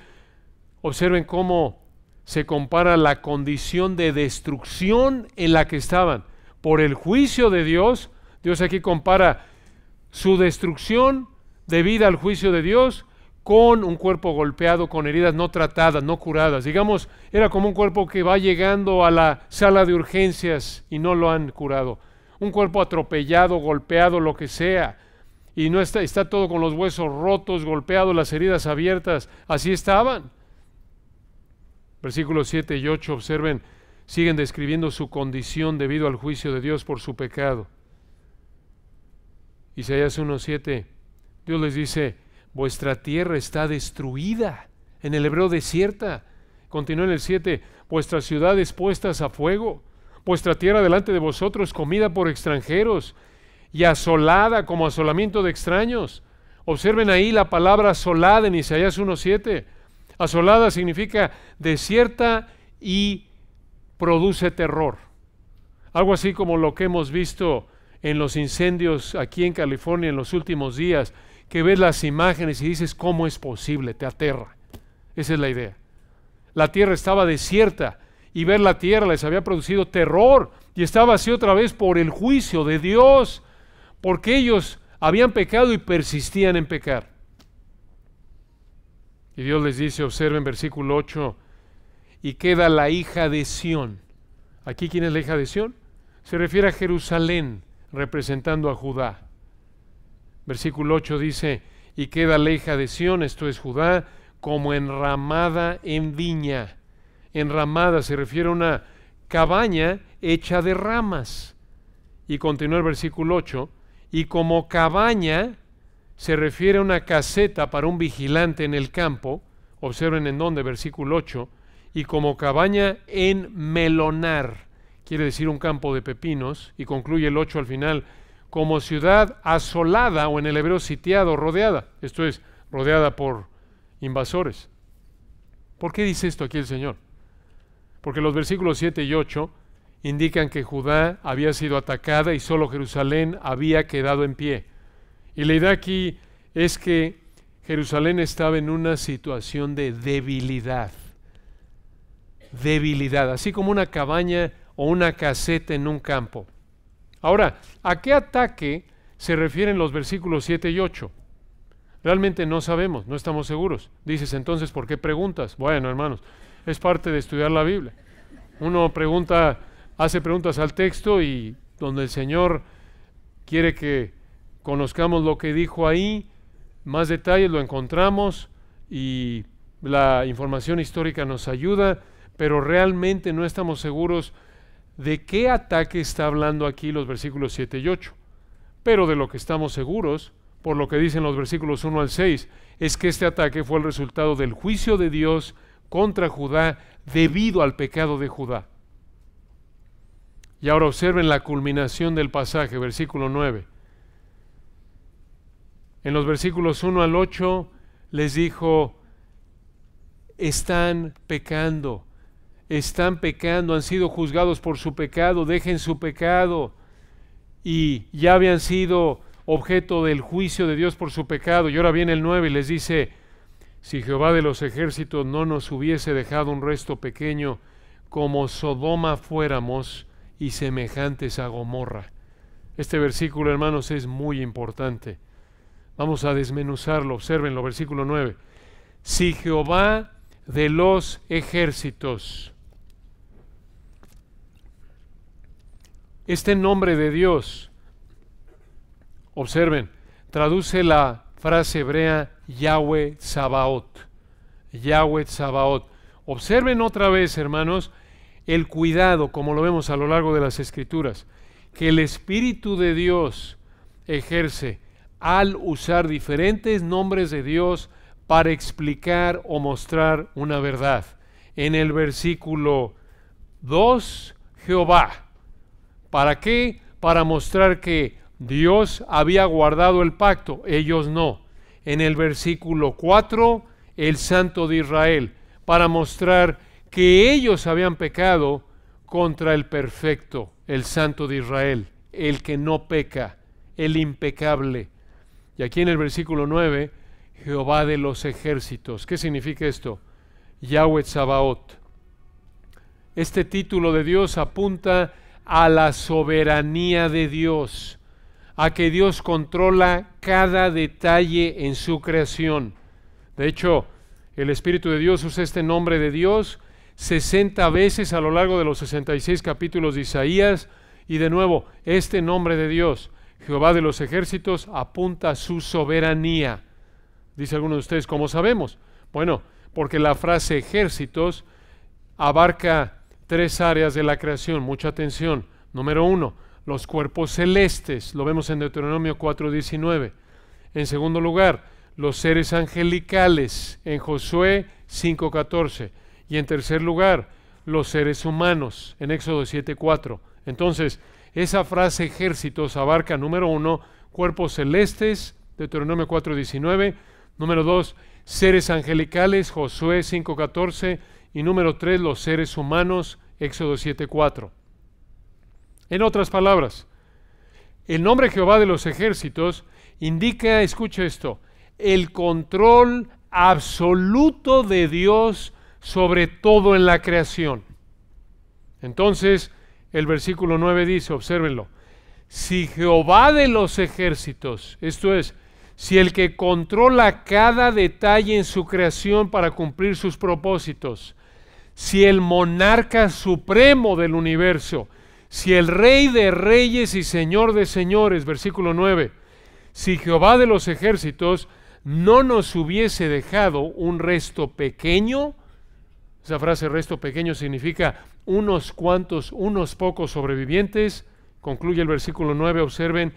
observen cómo se compara la condición de destrucción en la que estaban por el juicio de Dios. Dios aquí compara su destrucción debida al juicio de Dios con un cuerpo golpeado, con heridas no tratadas, no curadas. Digamos, era como un cuerpo que va llegando a la sala de urgencias y no lo han curado. Un cuerpo atropellado, golpeado, lo que sea. Y no está, está todo con los huesos rotos, golpeados, las heridas abiertas. Así estaban. Versículos 7 y 8, observen, siguen describiendo su condición debido al juicio de Dios por su pecado. Isaías 1.7, Dios les dice, vuestra tierra está destruida, en el hebreo desierta. Continúa en el 7, vuestras ciudades puestas a fuego, vuestra tierra delante de vosotros comida por extranjeros y asolada como asolamiento de extraños. Observen ahí la palabra asolada en Isaías 1.7. Asolada significa desierta y produce terror. Algo así como lo que hemos visto en los incendios aquí en California en los últimos días, que ves las imágenes y dices, ¿cómo es posible? Te aterra. Esa es la idea. La tierra estaba desierta y ver la tierra les había producido terror y estaba así otra vez por el juicio de Dios, porque ellos habían pecado y persistían en pecar. Y Dios les dice, observen versículo 8, y queda la hija de Sión. ¿Aquí quién es la hija de Sión? Se refiere a Jerusalén, representando a Judá. Versículo 8 dice, y queda la hija de Sión, esto es Judá, como enramada en viña. Enramada se refiere a una cabaña hecha de ramas. Y continúa el versículo 8, y como cabaña se refiere a una caseta para un vigilante en el campo, observen en dónde, versículo 8, y como cabaña en melonar, quiere decir un campo de pepinos, y concluye el 8 al final, como ciudad asolada o en el hebreo sitiado, rodeada, esto es, rodeada por invasores. ¿Por qué dice esto aquí el Señor? Porque los versículos 7 y 8 indican que Judá había sido atacada y solo Jerusalén había quedado en pie. Y la idea aquí es que Jerusalén estaba en una situación de debilidad. Debilidad, así como una cabaña o una caseta en un campo. Ahora, ¿a qué ataque se refieren los versículos 7 y 8? Realmente no sabemos, no estamos seguros. Dices entonces, ¿por qué preguntas? Bueno, hermanos, es parte de estudiar la Biblia. Uno pregunta, hace preguntas al texto y donde el Señor quiere que conozcamos lo que dijo ahí, más detalles lo encontramos y la información histórica nos ayuda, pero realmente no estamos seguros de qué ataque está hablando aquí los versículos 7 y 8. Pero de lo que estamos seguros, por lo que dicen los versículos 1 al 6, es que este ataque fue el resultado del juicio de Dios contra Judá debido al pecado de Judá. Y ahora observen la culminación del pasaje, versículo 9 en los versículos 1 al 8 les dijo, están pecando, están pecando, han sido juzgados por su pecado, dejen su pecado y ya habían sido objeto del juicio de Dios por su pecado. Y ahora viene el 9 y les dice, si Jehová de los ejércitos no nos hubiese dejado un resto pequeño, como Sodoma fuéramos y semejantes a Gomorra. Este versículo, hermanos, es muy importante. Vamos a desmenuzarlo, observenlo, versículo 9. Si Jehová de los ejércitos. Este nombre de Dios, observen, traduce la frase hebrea Yahweh Sabaoth. Yahweh Sabaoth. Observen otra vez, hermanos, el cuidado, como lo vemos a lo largo de las Escrituras, que el Espíritu de Dios ejerce al usar diferentes nombres de Dios para explicar o mostrar una verdad. En el versículo 2, Jehová. ¿Para qué? Para mostrar que Dios había guardado el pacto, ellos no. En el versículo 4, el Santo de Israel, para mostrar que ellos habían pecado contra el perfecto, el Santo de Israel, el que no peca, el impecable y aquí en el versículo 9, Jehová de los ejércitos. ¿Qué significa esto? Yahweh Sabaoth. Este título de Dios apunta a la soberanía de Dios, a que Dios controla cada detalle en su creación. De hecho, el Espíritu de Dios usa este nombre de Dios 60 veces a lo largo de los 66 capítulos de Isaías y de nuevo este nombre de Dios. Jehová de los ejércitos apunta su soberanía. Dice alguno de ustedes, ¿cómo sabemos? Bueno, porque la frase ejércitos abarca tres áreas de la creación. Mucha atención. Número uno, los cuerpos celestes. Lo vemos en Deuteronomio 4:19. En segundo lugar, los seres angelicales en Josué 5:14. Y en tercer lugar, los seres humanos en Éxodo 7:4. Entonces, esa frase ejércitos abarca, número uno, cuerpos celestes, Deuteronomio 4.19, número dos, seres angelicales, Josué 5.14, y número tres, los seres humanos, Éxodo 7.4. En otras palabras, el nombre Jehová de los ejércitos indica, escucha esto, el control absoluto de Dios sobre todo en la creación. Entonces, el versículo 9 dice, obsérvenlo, si Jehová de los ejércitos, esto es, si el que controla cada detalle en su creación para cumplir sus propósitos, si el monarca supremo del universo, si el rey de reyes y señor de señores, versículo 9, si Jehová de los ejércitos no nos hubiese dejado un resto pequeño esa frase resto pequeño significa unos cuantos, unos pocos sobrevivientes. Concluye el versículo 9, observen,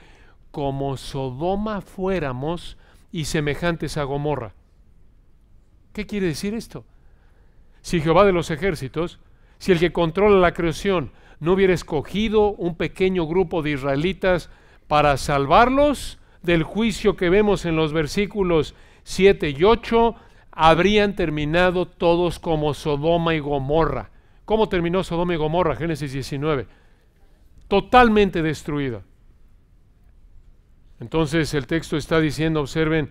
como Sodoma fuéramos y semejantes a Gomorra. ¿Qué quiere decir esto? Si Jehová de los ejércitos, si el que controla la creación no hubiera escogido un pequeño grupo de israelitas para salvarlos del juicio que vemos en los versículos 7 y 8, habrían terminado todos como Sodoma y Gomorra. ¿Cómo terminó Sodoma y Gomorra? Génesis 19. Totalmente destruida. Entonces el texto está diciendo, observen,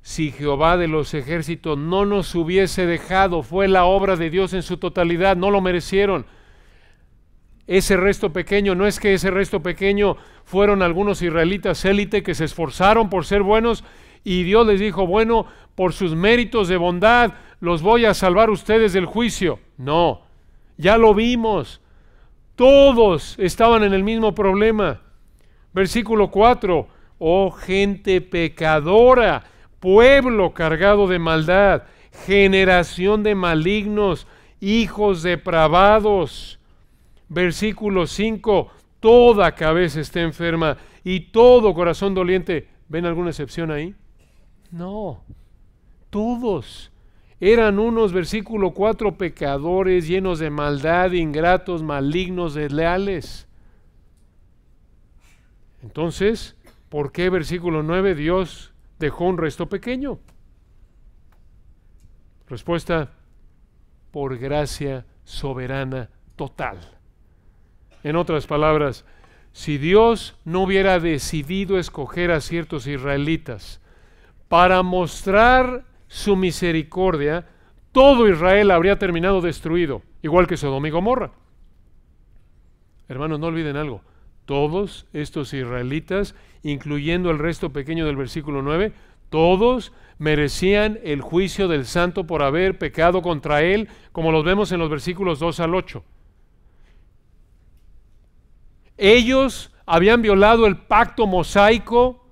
si Jehová de los ejércitos no nos hubiese dejado, fue la obra de Dios en su totalidad, no lo merecieron. Ese resto pequeño, no es que ese resto pequeño fueron algunos israelitas élite que se esforzaron por ser buenos y Dios les dijo, bueno, por sus méritos de bondad, los voy a salvar ustedes del juicio. No, ya lo vimos. Todos estaban en el mismo problema. Versículo 4. Oh gente pecadora, pueblo cargado de maldad, generación de malignos, hijos depravados. Versículo 5. Toda cabeza está enferma y todo corazón doliente. ¿Ven alguna excepción ahí? No todos. Eran unos, versículo 4, pecadores llenos de maldad, ingratos, malignos, desleales. Entonces, ¿por qué versículo 9 Dios dejó un resto pequeño? Respuesta, por gracia soberana total. En otras palabras, si Dios no hubiera decidido escoger a ciertos israelitas para mostrar su misericordia, todo Israel habría terminado destruido, igual que Sodoma y Gomorra. Hermanos, no olviden algo. Todos estos israelitas, incluyendo el resto pequeño del versículo 9, todos merecían el juicio del santo por haber pecado contra él, como los vemos en los versículos 2 al 8. Ellos habían violado el pacto mosaico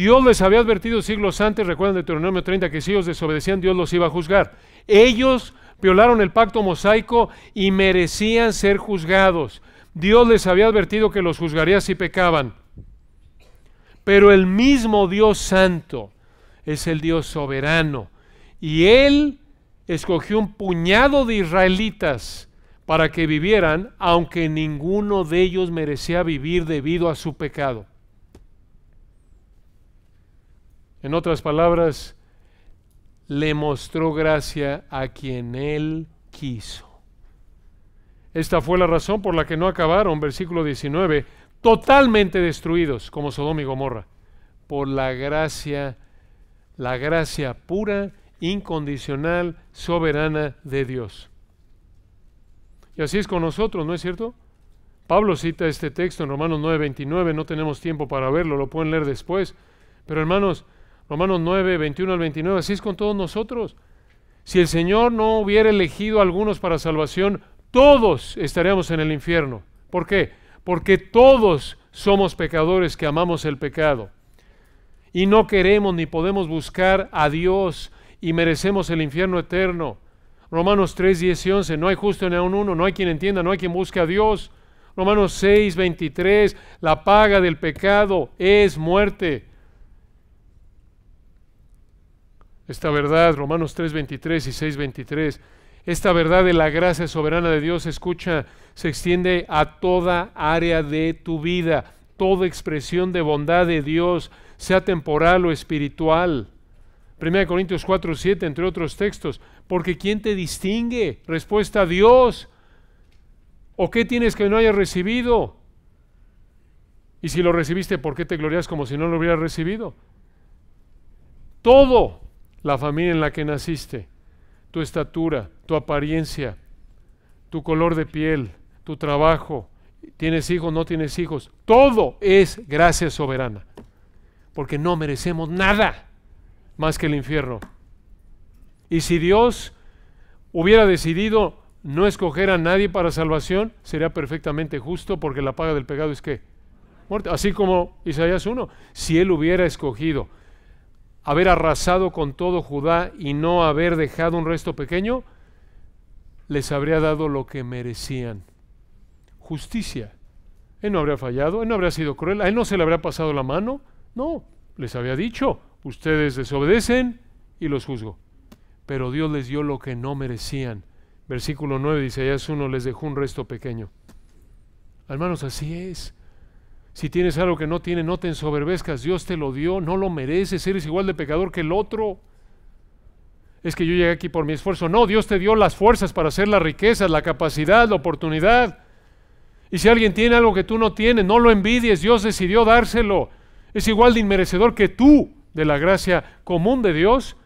Dios les había advertido siglos antes, recuerdan Deuteronomio 30, que si ellos desobedecían, Dios los iba a juzgar. Ellos violaron el pacto mosaico y merecían ser juzgados. Dios les había advertido que los juzgaría si pecaban. Pero el mismo Dios santo es el Dios soberano. Y Él escogió un puñado de israelitas para que vivieran, aunque ninguno de ellos merecía vivir debido a su pecado. En otras palabras, le mostró gracia a quien él quiso. Esta fue la razón por la que no acabaron, versículo 19, totalmente destruidos como Sodoma y Gomorra, por la gracia, la gracia pura, incondicional, soberana de Dios. Y así es con nosotros, ¿no es cierto? Pablo cita este texto en Romanos 29. no tenemos tiempo para verlo, lo pueden leer después, pero hermanos, Romanos 9, 21 al 29, así es con todos nosotros. Si el Señor no hubiera elegido a algunos para salvación, todos estaríamos en el infierno. ¿Por qué? Porque todos somos pecadores que amamos el pecado. Y no queremos ni podemos buscar a Dios y merecemos el infierno eterno. Romanos 3, 10 y 11, no hay justo ni aún uno, no hay quien entienda, no hay quien busque a Dios. Romanos 6, 23, la paga del pecado es muerte. Esta verdad, Romanos 3:23 y 6:23, esta verdad de la gracia soberana de Dios, escucha, se extiende a toda área de tu vida, toda expresión de bondad de Dios, sea temporal o espiritual. 1 Corintios 4, entre otros textos. Porque ¿quién te distingue? Respuesta, Dios. ¿O qué tienes que no hayas recibido? Y si lo recibiste, ¿por qué te glorias como si no lo hubieras recibido? Todo la familia en la que naciste, tu estatura, tu apariencia, tu color de piel, tu trabajo, tienes hijos, no tienes hijos. Todo es gracia soberana, porque no merecemos nada más que el infierno. Y si Dios hubiera decidido no escoger a nadie para salvación, sería perfectamente justo porque la paga del pecado es que muerte. Así como Isaías 1, si él hubiera escogido haber arrasado con todo Judá y no haber dejado un resto pequeño, les habría dado lo que merecían. Justicia. Él no habría fallado, él no habría sido cruel, a él no se le habría pasado la mano. No, les había dicho, ustedes desobedecen y los juzgo. Pero Dios les dio lo que no merecían. Versículo 9 dice, es uno, les dejó un resto pequeño. Hermanos, así es. Si tienes algo que no tiene, no te ensoberbezcas. Dios te lo dio, no lo mereces, eres igual de pecador que el otro. Es que yo llegué aquí por mi esfuerzo. No, Dios te dio las fuerzas para hacer la riqueza, la capacidad, la oportunidad. Y si alguien tiene algo que tú no tienes, no lo envidies. Dios decidió dárselo. Es igual de inmerecedor que tú de la gracia común de Dios.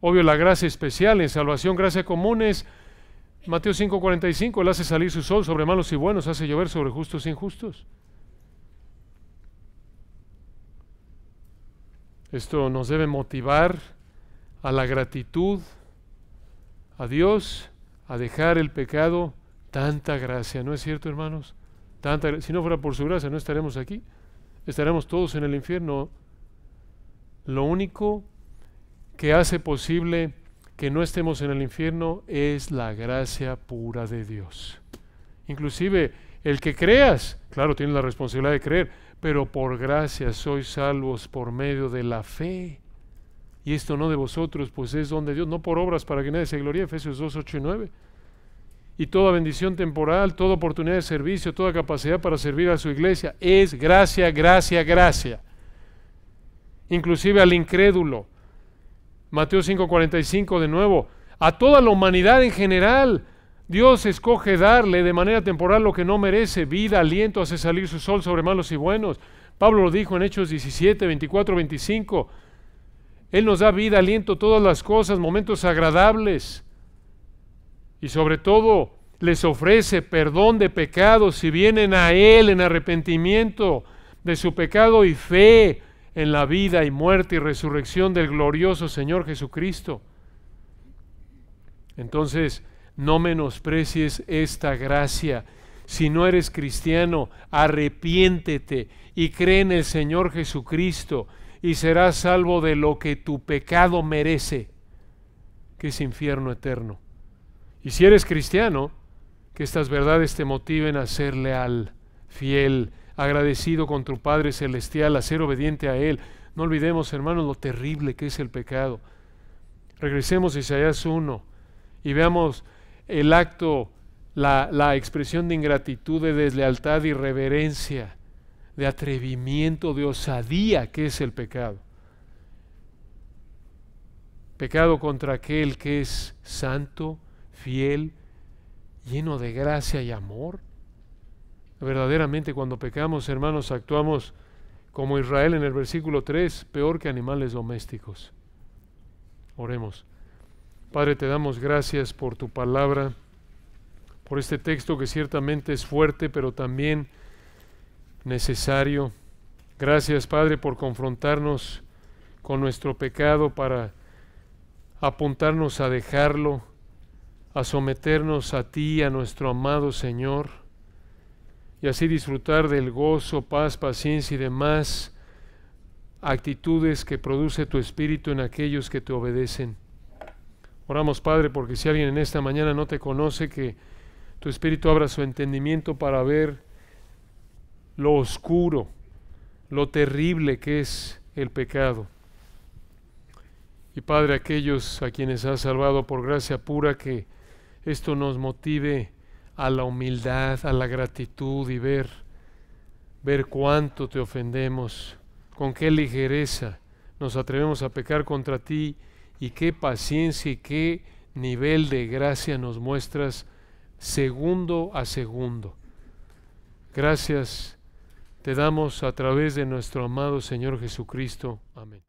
Obvio, la gracia especial en salvación, gracia común es Mateo 5:45. Él hace salir su sol sobre malos y buenos, hace llover sobre justos e injustos. Esto nos debe motivar a la gratitud, a Dios, a dejar el pecado. Tanta gracia, ¿no es cierto, hermanos? Tanta, si no fuera por su gracia, no estaremos aquí. Estaremos todos en el infierno. Lo único que hace posible que no estemos en el infierno es la gracia pura de Dios. Inclusive el que creas, claro, tiene la responsabilidad de creer, pero por gracia sois salvos por medio de la fe. Y esto no de vosotros, pues es donde Dios, no por obras para que nadie se gloríe, Efesios 2, 8 y 9. Y toda bendición temporal, toda oportunidad de servicio, toda capacidad para servir a su iglesia es gracia, gracia, gracia. Inclusive al incrédulo. Mateo 45 de nuevo. A toda la humanidad en general Dios escoge darle de manera temporal lo que no merece, vida, aliento, hace salir su sol sobre malos y buenos. Pablo lo dijo en Hechos 17, 24, 25. Él nos da vida, aliento, todas las cosas, momentos agradables. Y sobre todo, les ofrece perdón de pecados si vienen a Él en arrepentimiento de su pecado y fe en la vida y muerte y resurrección del glorioso Señor Jesucristo. Entonces, no menosprecies esta gracia. Si no eres cristiano, arrepiéntete y cree en el Señor Jesucristo y serás salvo de lo que tu pecado merece, que es infierno eterno. Y si eres cristiano, que estas verdades te motiven a ser leal, fiel, agradecido con tu Padre Celestial, a ser obediente a Él. No olvidemos, hermanos, lo terrible que es el pecado. Regresemos a Isaías 1 y veamos el acto, la, expresión de ingratitud, de deslealtad, de irreverencia, de atrevimiento, de osadía que es el pecado. Pecado contra aquel que es santo, fiel, lleno de gracia y amor. Verdaderamente cuando pecamos, hermanos, actuamos como Israel en el versículo 3, peor que animales domésticos. Oremos. Padre, te damos gracias por tu palabra, por este texto que ciertamente es fuerte, pero también necesario. Gracias, Padre, por confrontarnos con nuestro pecado para apuntarnos a dejarlo, a someternos a ti, a nuestro amado Señor, y así disfrutar del gozo, paz, paciencia y demás actitudes que produce tu Espíritu en aquellos que te obedecen. Oramos, Padre, porque si alguien en esta mañana no te conoce, que tu Espíritu abra su entendimiento para ver lo oscuro, lo terrible que es el pecado. Y Padre, aquellos a quienes has salvado por gracia pura, que esto nos motive a la humildad, a la gratitud y ver, ver cuánto te ofendemos, con qué ligereza nos atrevemos a pecar contra ti y qué paciencia y qué nivel de gracia nos muestras segundo a segundo. Gracias te damos a través de nuestro amado Señor Jesucristo. Amén.